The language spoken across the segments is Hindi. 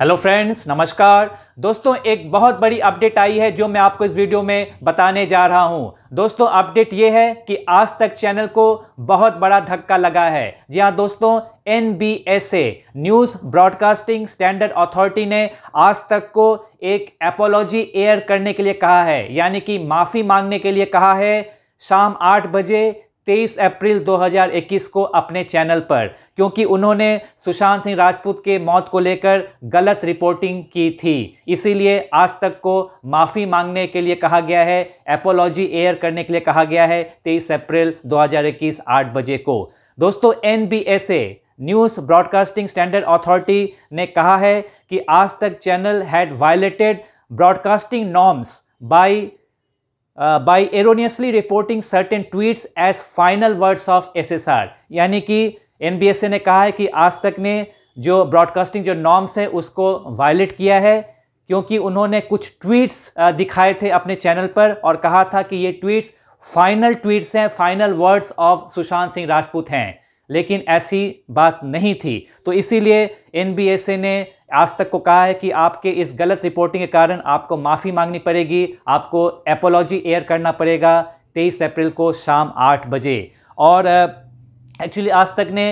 हेलो फ्रेंड्स नमस्कार दोस्तों एक बहुत बड़ी अपडेट आई है जो मैं आपको इस वीडियो में बताने जा रहा हूं दोस्तों अपडेट ये है कि आज तक चैनल को बहुत बड़ा धक्का लगा है जी हाँ दोस्तों N B S A news broadcasting standard authority ने आज तक को एक एपोलॉजी एयर करने के लिए कहा है यानी कि माफ़ी मांगने के लिए कहा है शाम आठ बजे तेईस अप्रैल 2021 को अपने चैनल पर क्योंकि उन्होंने सुशांत सिंह राजपूत के मौत को लेकर गलत रिपोर्टिंग की थी इसीलिए आज तक को माफ़ी मांगने के लिए कहा गया है एपोलॉजी एयर करने के लिए कहा गया है 23 अप्रैल 2021 8 बजे को दोस्तों N news broadcasting standard authority ने कहा है कि Aaj Tak channel had violated broadcasting norms by uh, by erroneously reporting certain tweets as final words of SSR यानी कि एन ने कहा है कि आज तक ने जो ब्रॉडकास्टिंग जो नॉर्म्स है उसको वायलेट किया है क्योंकि उन्होंने कुछ ट्वीट्स uh, दिखाए थे अपने चैनल पर और कहा था कि ये ट्वीट्स फाइनल ट्वीट्स हैं final words of Sushant Singh Rajput हैं लेकिन ऐसी बात नहीं थी तो इसीलिए एन ने आज तक को कहा है कि आपके इस गलत रिपोर्टिंग के कारण आपको माफ़ी मांगनी पड़ेगी आपको एपोलॉजी एयर करना पड़ेगा 23 अप्रैल को शाम 8 बजे और एक्चुअली आज तक ने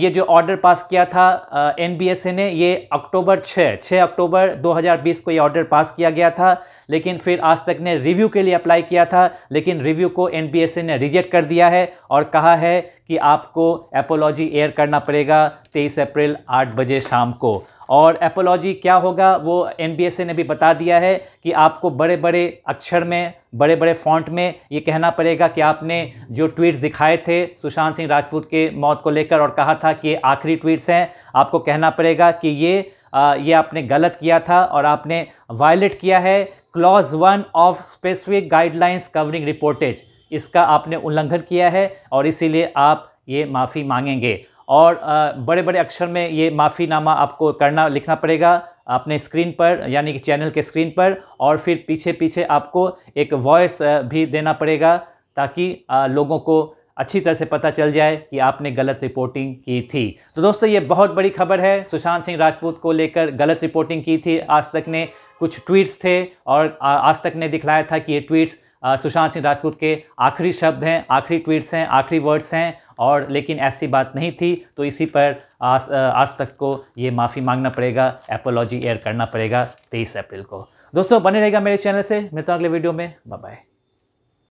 ये जो ऑर्डर पास किया था एन ने ये अक्टूबर 6 6 अक्टूबर 2020 को ये ऑर्डर पास किया गया था लेकिन फिर आज तक ने रिव्यू के लिए अप्लाई किया था लेकिन रिव्यू को एन ने रिजेक्ट कर दिया है और कहा है कि आपको एपोलॉजी एयर करना पड़ेगा 23 अप्रैल 8 बजे शाम को और एपोलॉजी क्या होगा वो एन ने भी बता दिया है कि आपको बड़े बड़े अक्षर में बड़े बड़े फॉन्ट में ये कहना पड़ेगा कि आपने जो ट्वीट्स दिखाए थे सुशांत सिंह राजपूत के मौत को लेकर और कहा था कि ये आखिरी ट्वीट्स हैं आपको कहना पड़ेगा कि ये आ, ये आपने गलत किया था और आपने वायलेट किया है clause one of specific guidelines covering reportage इसका आपने उल्लंघन किया है और इसीलिए आप ये माफ़ी मांगेंगे और बड़े बड़े अक्षर में ये माफ़ीनामा आपको करना लिखना पड़ेगा अपने स्क्रीन पर यानी कि चैनल के स्क्रीन पर और फिर पीछे पीछे आपको एक वॉइस भी देना पड़ेगा ताकि लोगों को अच्छी तरह से पता चल जाए कि आपने गलत रिपोर्टिंग की थी तो दोस्तों ये बहुत बड़ी खबर है सुशांत सिंह राजपूत को लेकर गलत रिपोर्टिंग की थी आज तक ने कुछ ट्वीट्स थे और आज तक ने दिखलाया था कि ये ट्वीट्स सुशांत सिंह राजपूत के आखिरी शब्द हैं आखिरी ट्वीट्स हैं आखिरी वर्ड्स हैं और लेकिन ऐसी बात नहीं थी तो इसी पर आज आज तक को ये माफ़ी मांगना पड़ेगा एपोलॉजी एयर करना पड़ेगा तेईस अप्रैल को दोस्तों बने रहेगा मेरे चैनल से मिलता अगले वीडियो में बाय